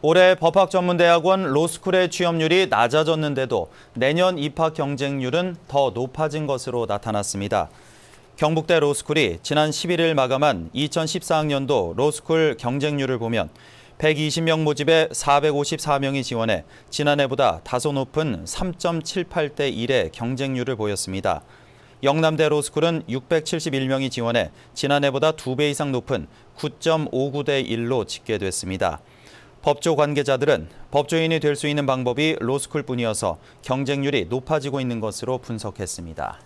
올해 법학전문대학원 로스쿨의 취업률이 낮아졌는데도 내년 입학 경쟁률은 더 높아진 것으로 나타났습니다. 경북대 로스쿨이 지난 11일 마감한 2014학년도 로스쿨 경쟁률을 보면 120명 모집에 454명이 지원해 지난해보다 다소 높은 3.78대 1의 경쟁률을 보였습니다. 영남대 로스쿨은 671명이 지원해 지난해보다 2배 이상 높은 9.59대 1로 집계됐습니다. 법조 관계자들은 법조인이 될 수 있는 방법이 로스쿨뿐이어서 경쟁률이 높아지고 있는 것으로 분석했습니다.